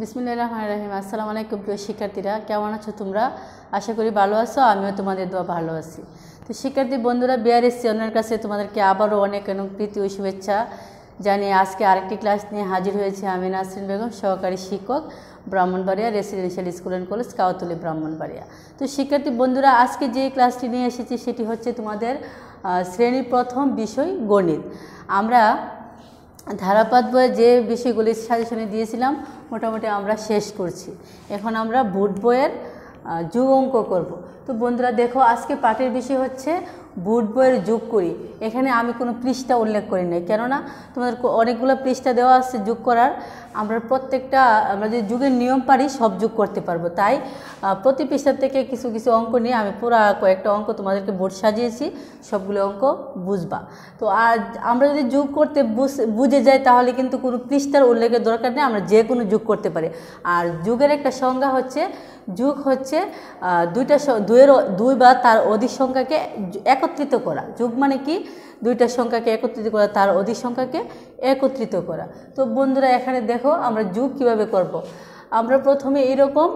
বিসমুল্লা রহমান রাহিম আসসালামু আলাইকুম প্রিয় শিক্ষার্থীরা কেমন আছো তোমরা আশা করি ভালো আছো আমিও তোমাদের দোয়া ভালো আছি তো শিক্ষার্থী বন্ধুরা বিআরএসসি অন্যের কাছে তোমাদেরকে আবারও অনেক অনেক প্রীতি ও শুভেচ্ছা জানিয়ে আজকে আরেকটি ক্লাস নিয়ে হাজির হয়েছে আমি নাসরিন বেগম সহকারী শিক্ষক Brahmanbaria residential school and college Kautali Brahmanbaria তো শিক্ষার্থী বন্ধুরা আজকে যে ক্লাসটি নিয়ে এসেছি সেটি হচ্ছে তোমাদের শ্রেণী প্রথম বিষয় গণিত আমরা ধারাপাত বইয়ে যে বিষয়গুলি সাজেশনে দিয়েছিলাম মোটামুটি আমরা শেষ করছি এখন আমরা বুট বইয়ের যুগ অঙ্ক করব তো বন্ধুরা দেখো আজকে পাটের বিষয় হচ্ছে বুট বইয়ের যোগ করি এখানে আমি কোনো পৃষ্ঠা উল্লেখ করি নাই কেননা তোমাদের অনেকগুলো পৃষ্ঠা দেওয়া আছে যোগ করার আমরা প্রত্যেকটা আমরা যদি যুগের নিয়ম পারি সব যোগ করতে পারবো তাই প্রতি পৃষ্ঠা থেকে কিছু কিছু অঙ্ক নিয়ে আমি পুরা কয়েকটা অঙ্ক তোমাদেরকে বোর্ড সাজিয়েছি সবগুলো অঙ্ক বুঝবা তো আর আমরা যদি যোগ করতে বুঝে যাই তাহলে কিন্তু কোনো পৃষ্ঠার উল্লেখের দরকার নেই আমরা যে কোনো যোগ করতে পারি আর যুগের একটা সংজ্ঞা হচ্ছে যুগ হচ্ছে দুইটা দুয়ের দুই বা তার অধিক সংখ্যাকে এক একত্রিত করা যোগ মানে কি দুইটা সংখ্যাকে একত্রিত করা তার অধিক সংখ্যাকে একত্রিত করা তো বন্ধুরা এখানে দেখো আমরা যোগ কিভাবে করব। আমরা প্রথমে এরকম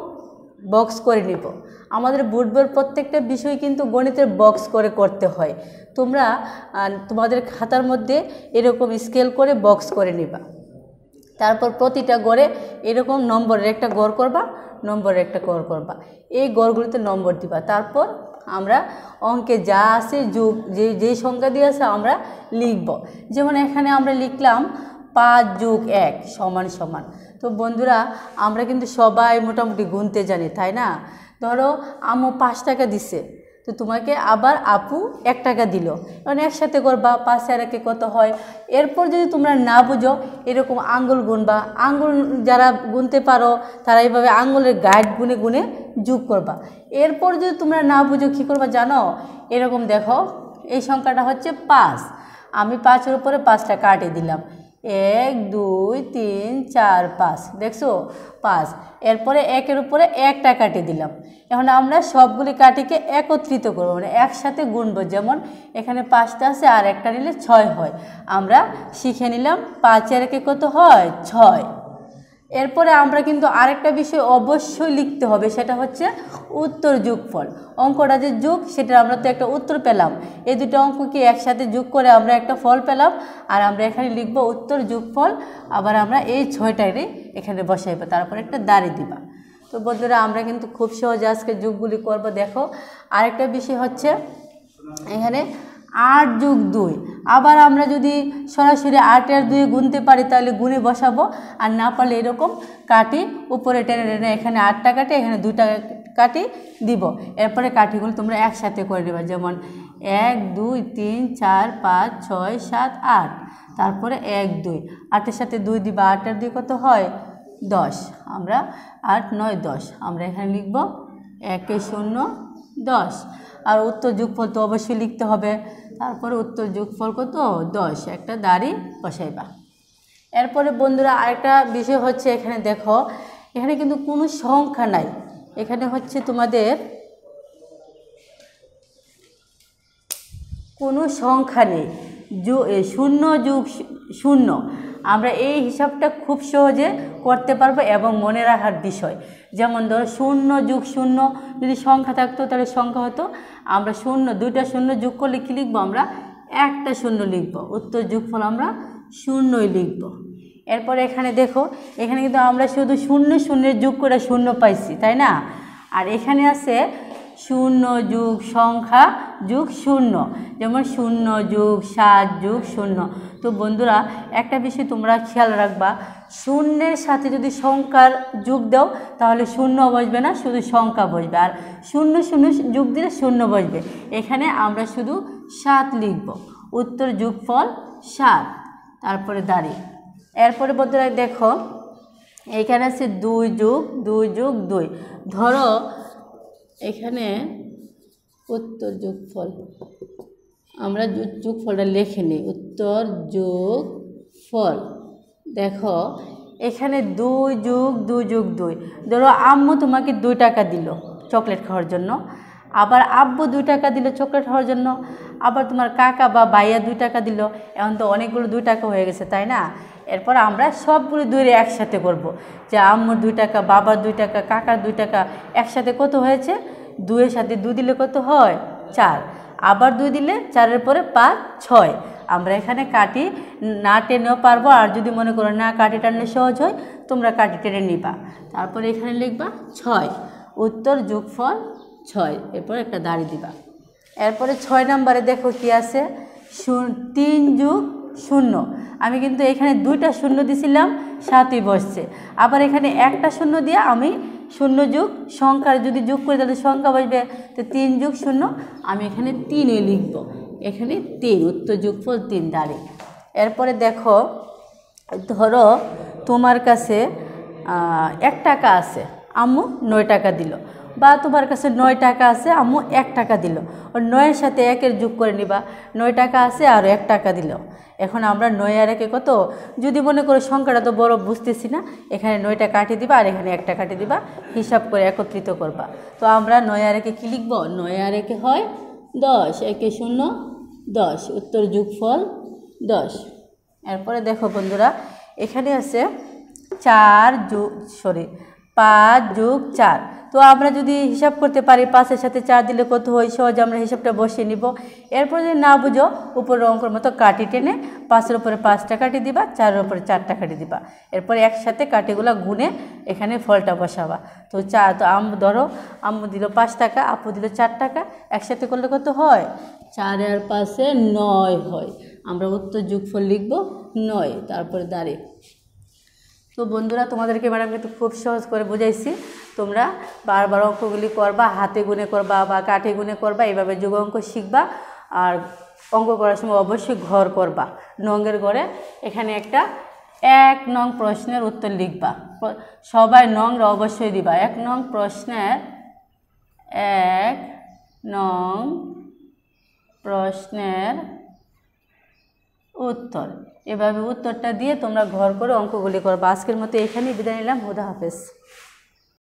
বক্স করে নিব আমাদের বুটবোর প্রত্যেকটা বিষয় কিন্তু গণিতের বক্স করে করতে হয় তোমরা তোমাদের খাতার মধ্যে এরকম স্কেল করে বক্স করে নিবা তারপর প্রতিটা গড়ে এরকম নম্বরের একটা গড় করবা নম্বরের একটা গড় করবা এই গড়গুলিতে নম্বর দিবা তারপর আমরা অঙ্কে যা আসে যোগ যে যেই সংখ্যা দিয়ে আসে আমরা লিখব যেমন এখানে আমরা লিখলাম পাঁচ যোগ এক সমান সমান তো বন্ধুরা আমরা কিন্তু সবাই মোটামুটি গুনতে জানি তাই না ধরো আমু পাঁচ টাকা দিছে তো তোমাকে আবার আপু এক টাকা দিল কারণ মানে একসাথে করবা পাঁচ আর একে কত হয় এরপর যদি তোমরা না বুঝো এরকম আঙ্গুল গুনবা আঙ্গুল যারা গুনতে পারো তারা এইভাবে আঙ্গুলের গাইড গুনে গুনে যোগ করবা এরপর যদি তোমরা না বুঝো কী করবা জানো এরকম দেখো এই সংখ্যাটা হচ্ছে পাঁচ আমি পাঁচের উপরে পাঁচটা কাটে দিলাম এক দুই তিন চার পাঁচ দেখছো পাঁচ এরপরে একের উপরে একটা কাটিয়ে দিলাম এখন আমরা সবগুলি কাটিকে একত্রিত করবো মানে একসাথে গুনব যেমন এখানে পাঁচটা আছে আর একটা নিলে ছয় হয় আমরা শিখে নিলাম পাঁচের একে কত হয় ছয় এরপরে আমরা কিন্তু আরেকটা বিষয় অবশ্যই লিখতে হবে সেটা হচ্ছে উত্তর যুগফল অঙ্কটা যে যুগ সেটা আমরা তো একটা উত্তর পেলাম এই দুটো অঙ্ককে একসাথে যোগ করে আমরা একটা ফল পেলাম আর আমরা এখানে লিখব উত্তর যুগফল আবার আমরা এই ছয়টারে এখানে বসাইব তারপর একটা দাঁড়ি দিবা তো বন্ধুরা আমরা কিন্তু খুব সহজে আজকে যুগগুলি করব দেখো আরেকটা বিষয় হচ্ছে এখানে আট যোগ দুই আবার আমরা যদি সরাসরি আট আর দুই গুনতে পারি তাহলে গুনে বসাবো আর না পারলে এরকম কাটি উপরে টেনে টেনে এখানে আটটা কাটি এখানে দুটা কাটি দিব এরপরে কাঠিগুলো তোমরা একসাথে করে দেবে যেমন এক দুই তিন চার পাঁচ ছয় সাত আট তারপরে এক দুই আটের সাথে দুই দিবা আট আর দুই কত হয় দশ আমরা আট নয় দশ আমরা এখানে লিখব একে শূন্য দশ আর উত্তর যুগফল তো অবশ্যই লিখতে হবে তারপরে উত্তর যোগফল কত দশ একটা দাড়ি বসাইবা এরপরে বন্ধুরা আরেকটা বিষয় হচ্ছে এখানে দেখো এখানে কিন্তু কোনো সংখ্যা নাই এখানে হচ্ছে তোমাদের কোনো সংখ্যা নেই শূন্য যুগ শূন্য আমরা এই হিসাবটা খুব সহজে করতে পারবো এবং মনে রাখার বিষয় যেমন ধরো শূন্য যুগ শূন্য যদি সংখ্যা থাকতো তাহলে সংখ্যা হতো আমরা শূন্য দুইটা শূন্য যুগ করলে কী লিখবো আমরা একটা শূন্য লিখবো উত্তর যোগফল আমরা শূন্যই লিখবো এরপর এখানে দেখো এখানে কিন্তু আমরা শুধু শূন্য শূন্যের যুগ করে শূন্য পাইছি তাই না আর এখানে আছে শূন্য যুগ সংখ্যা যুগ শূন্য যেমন শূন্য যুগ সাত যুগ শূন্য তো বন্ধুরা একটা বিষয় তোমরা খেয়াল রাখবা শূন্যের সাথে যদি সংখ্যার যুগ দাও তাহলে শূন্য বসবে না শুধু সংখ্যা বসবে আর শূন্য শূন্য যুগ দিলে শূন্য বসবে এখানে আমরা শুধু সাত লিখব উত্তর যুগ ফল সাত তারপরে দাঁড়িয়ে এরপরে বন্ধুরা দেখো এখানে আছে দুই যুগ দুই যুগ দুই ধরো এখানে উত্তর যোগফল আমরা যোগফলটা লিখে নিই উত্তর যোগ ফল দেখো এখানে দুই যুগ দুই যুগ দুই ধরো আম্মু তোমাকে দুই টাকা দিল চকলেট খাওয়ার জন্য আবার আব্বু দুই টাকা দিল চকলেট খাওয়ার জন্য আবার তোমার কাকা বা বাইয়া দুই টাকা দিল এখন তো অনেকগুলো দুই টাকা হয়ে গেছে তাই না এরপর আমরা সবগুলো দুইরে একসাথে করব। যে আম্মুর দুই টাকা বাবার দুই টাকা কাকার দুই টাকা একসাথে কত হয়েছে দুয়ের সাথে দু দিলে কত হয় চার আবার দুই দিলে চারের পরে পাঁচ ছয় আমরা এখানে কাটি না টেনেও পারবো আর যদি মনে করো না কাটি টানলে সহজ হয় তোমরা কাটি টেনে নিবা তারপরে এখানে লিখবা ছয় উত্তর ফল ছয় এরপর একটা দাড়ি দিবা এরপরে ছয় নম্বরে দেখো কি আছে তিন যুগ শূন্য আমি কিন্তু এখানে দুইটা শূন্য দিছিলাম সাতই বসছে আবার এখানে একটা শূন্য দিয়ে আমি শূন্য যুগ সংখ্যার যদি যোগ করি তাহলে সংখ্যা বসবে তো তিন যুগ শূন্য আমি এখানে তিনে লিখব এখানে তিন উত্তর যোগফল তিন দাঁড়ি এরপরে দেখো ধরো তোমার কাছে এক টাকা আছে আম্মু নয় টাকা দিল বা তোমার কাছে নয় টাকা আছে আম্মু এক টাকা দিল ওর নয়ের সাথে একের যোগ করে নিবা নয় টাকা আছে আর এক টাকা দিল এখন আমরা নয় আর একে কত যদি মনে করো সংখ্যাটা তো বড় বুঝতেছি না এখানে নয়টা কাটিয়ে দিবা আর এখানে একটা কাটিয়ে দিবা হিসাব করে একত্রিত করবা তো আমরা নয় আর একে কী লিখবো নয় আর একে হয় দশ একে শূন্য দশ উত্তর ফল দশ এরপরে দেখো বন্ধুরা এখানে আছে চার যুগ সরি পাঁচ যুগ চার তো আমরা যদি হিসাব করতে পারি পাঁচের সাথে চার দিলে কত হয় সহজে আমরা হিসাবটা বসিয়ে নিব এরপর যদি না বুঝো উপরের অঙ্কর মতো কাটি টেনে পাঁচের উপরে পাঁচটা কাটি দিবা চারের উপরে চারটা কাটি দিবা এরপরে একসাথে কাটিগুলো গুনে এখানে ফলটা বসাবা তো চা তো আম ধরো আম দিল পাঁচ টাকা আপু দিল চার টাকা একসাথে করলে কত হয় চার আর পাশে নয় হয় আমরা উত্তর যুগফল লিখব নয় তারপরে দাঁড়িয়ে তো বন্ধুরা তোমাদেরকে ম্যাডাম কিন্তু খুব সহজ করে বুঝাইছি তোমরা বারবার অঙ্কগুলি করবা হাতে গুনে করবা বা কাঠে গুনে করবা এইভাবে যুগ অঙ্ক শিখবা আর অঙ্ক করার সময় অবশ্যই ঘর করবা নঙ্গের ঘরে এখানে একটা এক নং প্রশ্নের উত্তর লিখবা সবাই নংরা অবশ্যই দিবা এক নং প্রশ্নের এক নং প্রশ্নের উত্তর এভাবে উত্তরটা দিয়ে তোমরা ঘর করে অঙ্কগুলি করবো আজকের মতো এখানেই বিদায় নিলাম হুদা হাফেজ